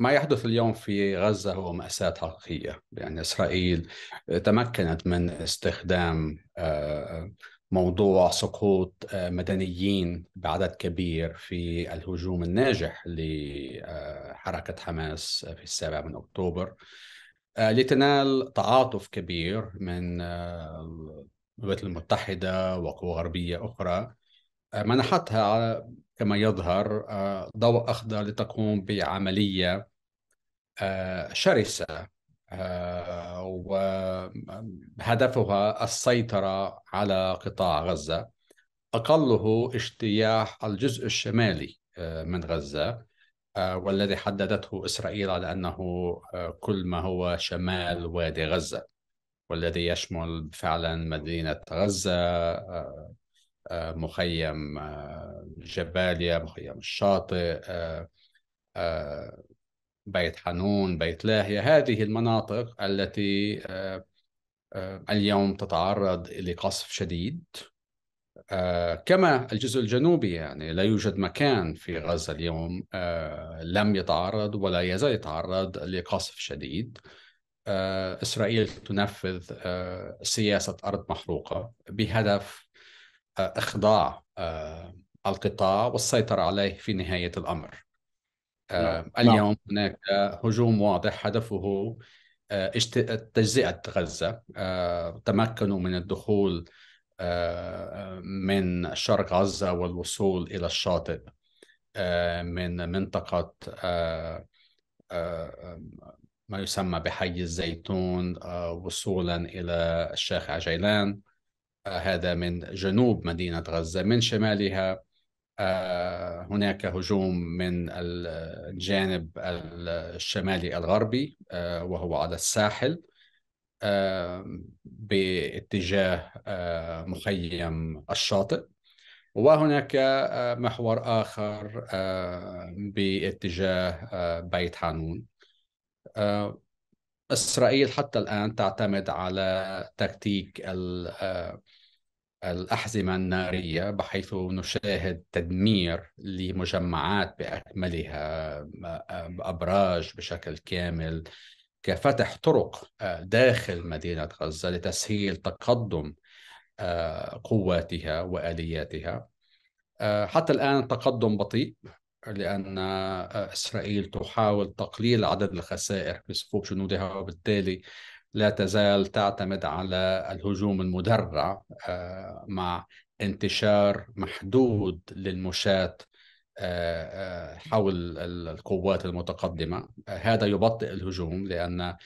ما يحدث اليوم في غزة هو مأساة حقيقية لأن يعني إسرائيل تمكنت من استخدام آه، موضوع سقوط آه، مدنيين بعدد كبير في الهجوم الناجح لحركة آه، حماس في السابع من أكتوبر لتنال تعاطف كبير من الولايات المتحدة وقوى غربية أخرى منحتها كما يظهر ضوء أخضر لتقوم بعملية آه، شرسه آه، وهدفها السيطره على قطاع غزه اقله اجتياح الجزء الشمالي آه، من غزه والذي حددته اسرائيل على انه كل ما هو شمال وادي غزه والذي يشمل فعلا مدينه غزه مخيم جباليا مخيم الشاطئ بيت حنون بيت لاهية هذه المناطق التي آه، آه، اليوم تتعرض لقصف شديد آه، كما الجزء الجنوبي يعني لا يوجد مكان في غزة اليوم لم يتعرض ولا يزال يتعرض لقصف شديد إسرائيل تنفذ سياسة أرض محروقة بهدف إخضاع القطاع والسيطرة عليه في نهاية الأمر نعم، آه نعم. اليوم هناك هجوم واضح هدفه آه، تجزئة غزة آه، تمكنوا من الدخول آه، من شرق غزة والوصول إلى الشاطئ من منطقة ما يسمى بحي الزيتون وصولا إلى الشيخ عجيلان هذا من جنوب مدينة غزة من شمالها آه، هناك هجوم من الجانب الشمالي الغربي آه، وهو على الساحل آه، باتجاه مخيم الشاطئ وهناك محور آخر باتجاه بيت حانون إسرائيل حتى الآن تعتمد على تكتيك الأحزمة النارية بحيث نشاهد تدمير لمجمعات بأكملها أبراج بشكل كامل كفتح طرق آه، داخل مدينة غزة لتسهيل تقدم آه، قواتها وآلياتها آه، حتى الآن التقدم بطيء لأن إسرائيل تحاول تقليل عدد الخسائر في صفوف جنودها وبالتالي لا تزال تعتمد على الهجوم المدرع آه، مع انتشار محدود للمشاة آه، آه، حول القوات المتقدمة هذا يبطئ الهجوم لأن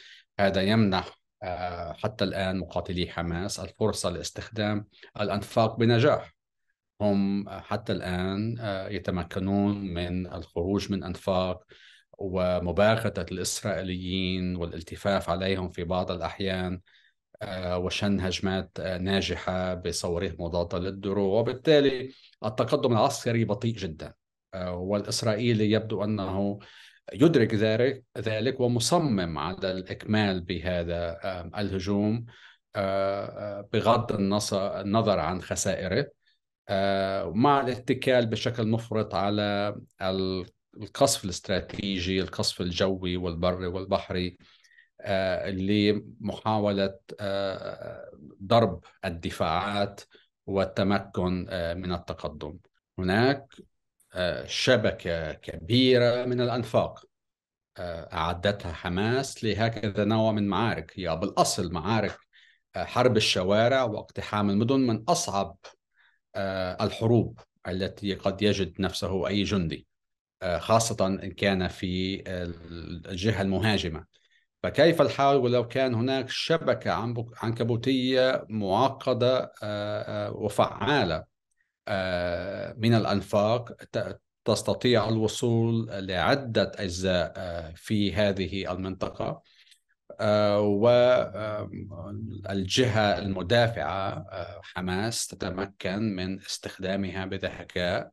هذا يمنح حتى الآن مقاتلي حماس الفرصة لاستخدام الأنفاق بنجاح هم حتى الآن يتمكنون من الخروج من أنفاق ومباغتة الإسرائيليين والالتفاف عليهم في بعض الأحيان آه، وشن هجمات آه، ناجحة بصواريخ مضادة للدروع وبالتالي التقدم العسكري بطيء جدا آه، والإسرائيلي يبدو أنه يدرك ذلك ذلك ومصمم على الإكمال بهذا الهجوم بغض النظر عن خسائره مع الاتكال بشكل مفرط على القصف الاستراتيجي القصف الجوي والبري والبحري آه، لمحاولة آه، ضرب الدفاعات والتمكن آه، من التقدم هناك شبكة كبيرة من الأنفاق أعدتها حماس لهكذا نوع من معارك هي بالأصل معارك حرب الشوارع واقتحام المدن من أصعب الحروب التي قد يجد نفسه أي جندي آه، خاصة إن كان في الجهة المهاجمة فكيف الحال ولو كان هناك شبكة عنكبوتية معقدة آه، آه، وفعالة من الأنفاق تستطيع الوصول لعدة أجزاء في هذه المنطقة والجهة المدافعة حماس تتمكن من استخدامها بذكاء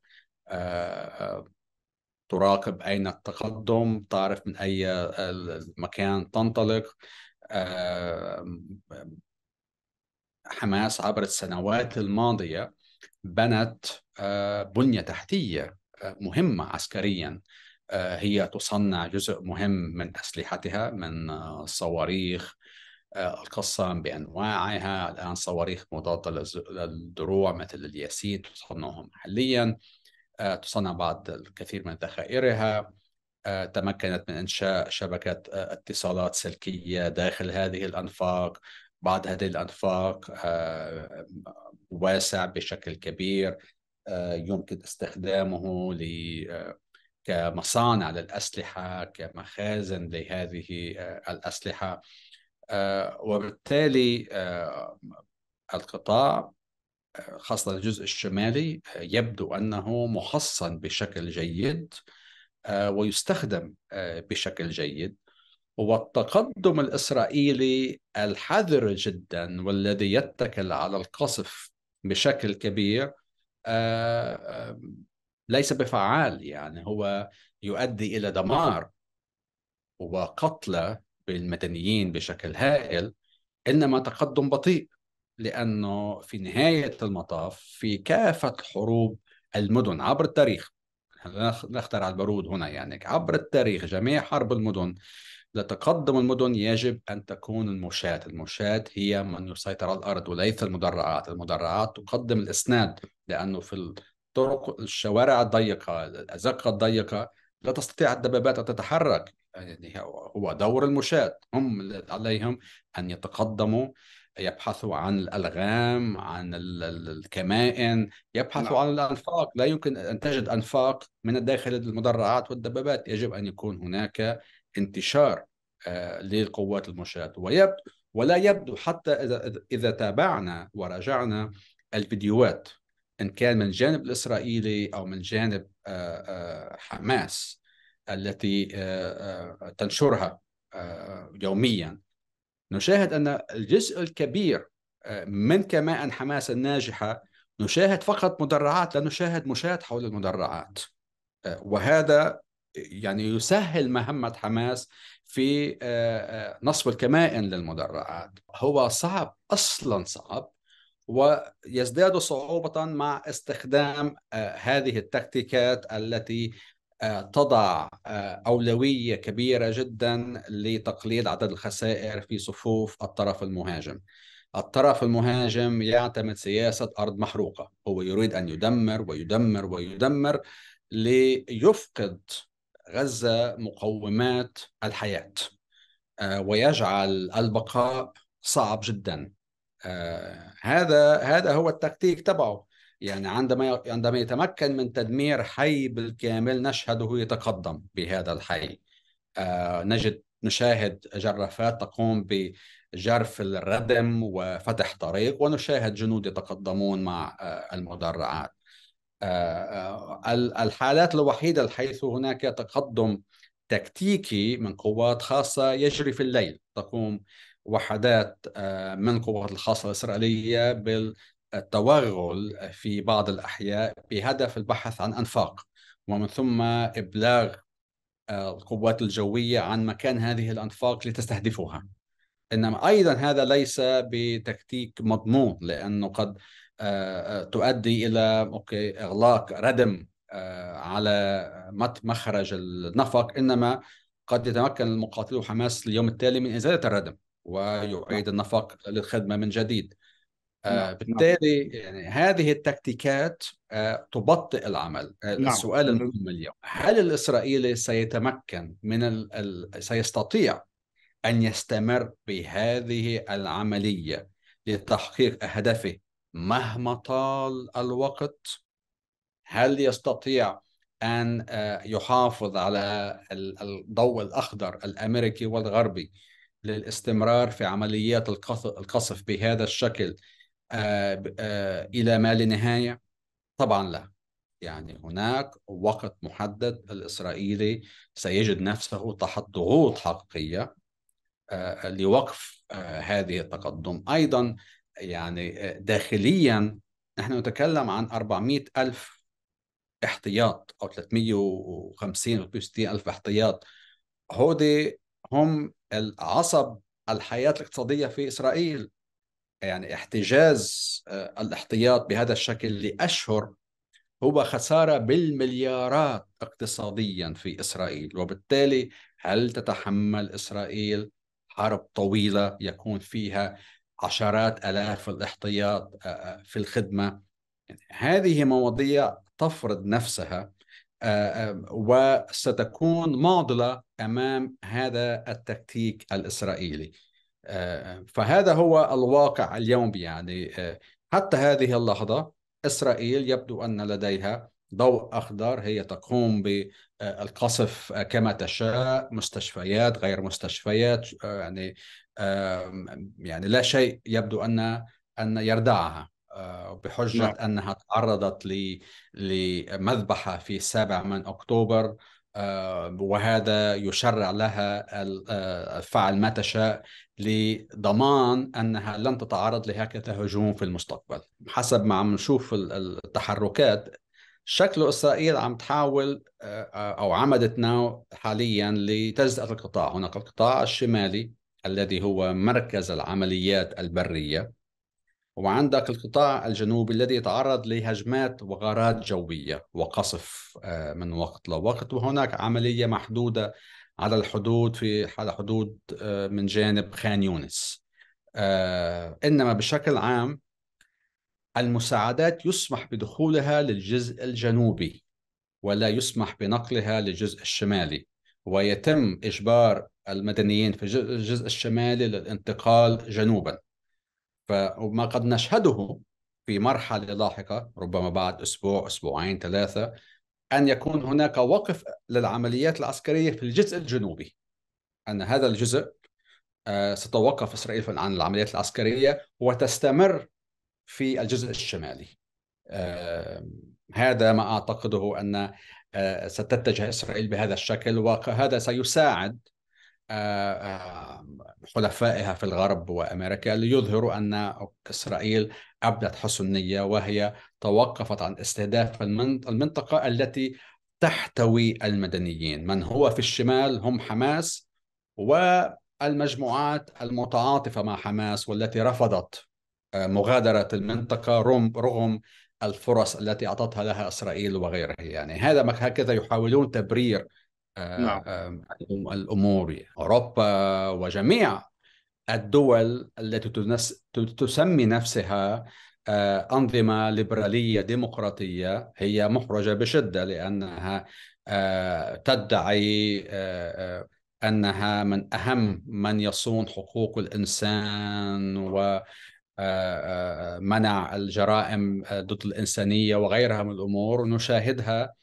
تراقب أين التقدم تعرف من أي آه، مكان تنطلق آه، حماس عبر السنوات الماضية بنت آه، بنية تحتية مهمة عسكريا هي تصنع جزء مهم من أسلحتها من صواريخ القسم بأنواعها الآن صواريخ مضادة للدروع مثل الياسين تصنعهم محليا آه، تصنع بعض الكثير من ذخائرها آه، تمكنت من إنشاء شبكة آه، اتصالات سلكية داخل هذه الأنفاق بعض هذه الأنفاق واسع بشكل كبير يمكن استخدامه كمصانع للأسلحة كمخازن لهذه الأسلحة وبالتالي القطاع خاصة الجزء الشمالي آه، يبدو أنه محصن بشكل جيد آه، ويستخدم آه، بشكل جيد والتقدم الإسرائيلي الحذر جدا والذي يتكل على القصف بشكل كبير ليس بفعال يعني هو يؤدي إلى دمار وقتلى بالمدنيين بشكل هائل إنما تقدم بطيء لأنه في نهاية المطاف في كافة حروب المدن عبر التاريخ نخترع البارود هنا يعني عبر التاريخ جميع حرب المدن لتقدم المدن يجب أن تكون المشاة المشاة هي من يسيطر على الأرض وليس المدرعات المدرعات تقدم الإسناد لأنه في الطرق الشوارع الضيقة الأزقة الضيقة لا تستطيع الدبابات أن تتحرك يعني هو دور المشاة هم عليهم أن يتقدموا يبحثوا عن الالغام عن الكمائن يبحثوا نعم. عن الانفاق لا يمكن ان تجد انفاق من داخل المدرعات والدبابات يجب ان يكون هناك انتشار آه، للقوات المشاة ويبدو ولا يبدو حتى اذا اذا تابعنا وراجعنا الفيديوهات ان كان من جانب الاسرائيلي او من جانب آه، آه، حماس التي تنشرها يوميا نشاهد أن الجزء الكبير آه، من كمائن حماس الناجحة نشاهد فقط مدرعات لا نشاهد مشاهد حول المدرعات آه، وهذا يعني يسهل مهمة حماس في آه، نصب الكمائن للمدرعات هو صعب أصلا صعب ويزداد صعوبة مع استخدام هذه التكتيكات التي آه، تضع آه، أولوية كبيرة جدا لتقليل عدد الخسائر في صفوف الطرف المهاجم الطرف المهاجم يعتمد سياسة أرض محروقة هو يريد أن يدمر ويدمر ويدمر ليفقد غزة مقومات الحياة آه، ويجعل البقاء صعب جدا هذا هذا هو التكتيك تبعه يعني عندما عندما يتمكن من تدمير حي بالكامل نشهده يتقدم بهذا الحي آه، نجد نشاهد جرافات تقوم بجرف الردم وفتح طريق ونشاهد جنود يتقدمون مع آه، المدرعات آه، الحالات الوحيدة حيث هناك تقدم تكتيكي من قوات خاصة يجري في الليل تقوم وحدات من قوات الخاصة الإسرائيلية التورغل في بعض الأحياء بهدف البحث عن أنفاق ومن ثم إبلاغ آه، القوات الجوية عن مكان هذه الأنفاق لتستهدفها إنما أيضا هذا ليس بتكتيك مضمون لأنه قد آه، آه، تؤدي إلى أوكي إغلاق ردم على مخرج النفق إنما قد يتمكن المقاتل حماس اليوم التالي من إزالة الردم ويعيد نعم. النفق للخدمة من جديد نعم. آه، بالتالي يعني هذه التكتيكات آه، تبطئ العمل آه، نعم. السؤال المهم اليوم هل الإسرائيلي سيتمكن من ال... ال... سيستطيع أن يستمر بهذه العملية لتحقيق أهدافه مهما طال الوقت هل يستطيع أن يحافظ على الضوء الأخضر الأمريكي والغربي للاستمرار في عمليات القصف بهذا الشكل آه، آه، الى ما لا نهايه طبعا لا يعني هناك وقت محدد الاسرائيلي سيجد نفسه تحت ضغوط حقيقيه آه، لوقف هذه التقدم ايضا يعني داخليا نحن نتكلم عن 400 ألف احتياط أو 350 أو 360 ألف احتياط هودي هم العصب الحياة الاقتصادية في إسرائيل يعني احتجاز آه، الاحتياط بهذا الشكل لاشهر هو خساره بالمليارات اقتصاديا في اسرائيل وبالتالي هل تتحمل اسرائيل حرب طويله يكون فيها عشرات الاف الاحتياط آه، آه، في الخدمه هذه مواضيع تفرض نفسها وستكون معضله امام هذا التكتيك الاسرائيلي آه، فهذا هو الواقع اليوم يعني آه، حتى هذه اللحظة إسرائيل يبدو أن لديها ضوء أخضر هي تقوم بالقصف آه، كما تشاء مستشفيات غير مستشفيات يعني يعني لا شيء يبدو أن أن يردعها بحجة نعم. أنها تعرضت لمذبحة في 7 من أكتوبر آه، وهذا يشرع لها آه، فعل ما تشاء لضمان انها لن تتعرض لهكذا هجوم في المستقبل حسب ما عم نشوف التحركات شكل اسرائيل عم تحاول آه، او عمدت ناو حاليا لتجزئه القطاع هناك القطاع الشمالي الذي هو مركز العمليات البريه وعندك القطاع الجنوبي الذي يتعرض لهجمات وغارات جوية وقصف آه، من وقت لوقت وهناك عملية محدودة على الحدود في على حدود آه، من جانب خان يونس آه، إنما بشكل عام المساعدات يسمح بدخولها للجزء الجنوبي ولا يسمح بنقلها للجزء الشمالي ويتم إجبار المدنيين في الجزء الشمالي للانتقال جنوباً فما قد نشهده في مرحله لاحقه ربما بعد اسبوع اسبوعين ثلاثه ان يكون هناك وقف للعمليات العسكريه في الجزء الجنوبي ان هذا الجزء آه، ستتوقف اسرائيل عن العمليات العسكريه وتستمر في الجزء الشمالي آه، هذا ما اعتقده ان آه، ستتجه اسرائيل بهذا الشكل وهذا سيساعد آه، آه، حلفائها في الغرب وامريكا ليظهروا ان اسرائيل ابدت حسن نيه وهي توقفت عن استهداف المنطقه التي تحتوي المدنيين، من هو في الشمال هم حماس والمجموعات المتعاطفه مع حماس والتي رفضت آه، مغادره المنطقه رغم الفرص التي اعطتها لها اسرائيل وغيرها يعني هذا هكذا يحاولون تبرير نعم. آه، الامور اوروبا وجميع الدول التي تسمي نفسها آه، انظمه ليبراليه ديمقراطيه هي محرجه بشده لانها آه، تدعي انها من اهم من يصون حقوق الانسان و منع الجرائم ضد الانسانيه وغيرها من الامور نشاهدها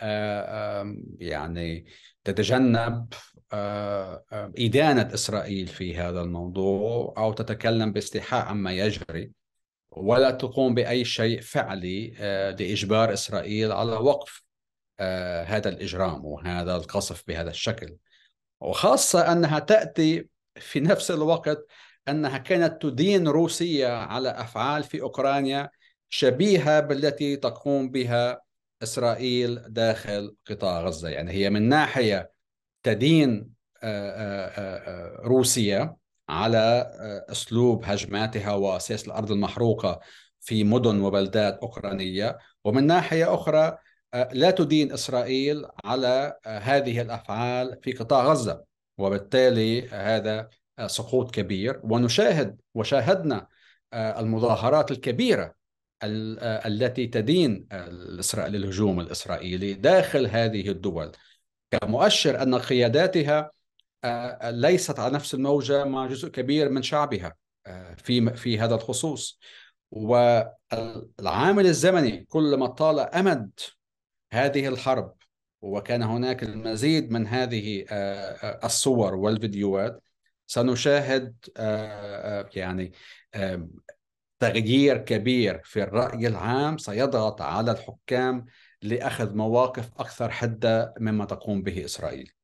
آه، يعني تتجنب آه، إدانة إسرائيل في هذا الموضوع أو تتكلم باستيحاء عما يجري ولا تقوم بأي شيء فعلي آه، لإجبار إسرائيل على وقف هذا الإجرام وهذا القصف بهذا الشكل وخاصة أنها تأتي في نفس الوقت أنها كانت تدين روسيا على أفعال في أوكرانيا شبيهة بالتي تقوم بها اسرائيل داخل قطاع غزه يعني هي من ناحيه تدين آه، آه، آه، روسيا على اسلوب هجماتها وسياسه الارض المحروقه في مدن وبلدات اوكرانيه ومن ناحيه اخرى لا تدين اسرائيل على هذه الافعال في قطاع غزه وبالتالي هذا سقوط كبير ونشاهد وشاهدنا المظاهرات الكبيره آه، التي تدين الهجوم الإسرائيلي داخل هذه الدول كمؤشر أن قياداتها آه، ليست على نفس الموجة مع جزء كبير من شعبها آه، في في هذا الخصوص والعامل الزمني كلما طال أمد هذه الحرب وكان هناك المزيد من هذه الصور والفيديوهات سنشاهد يعني تغيير كبير في الرأي العام سيضغط على الحكام لأخذ مواقف أكثر حدة مما تقوم به إسرائيل.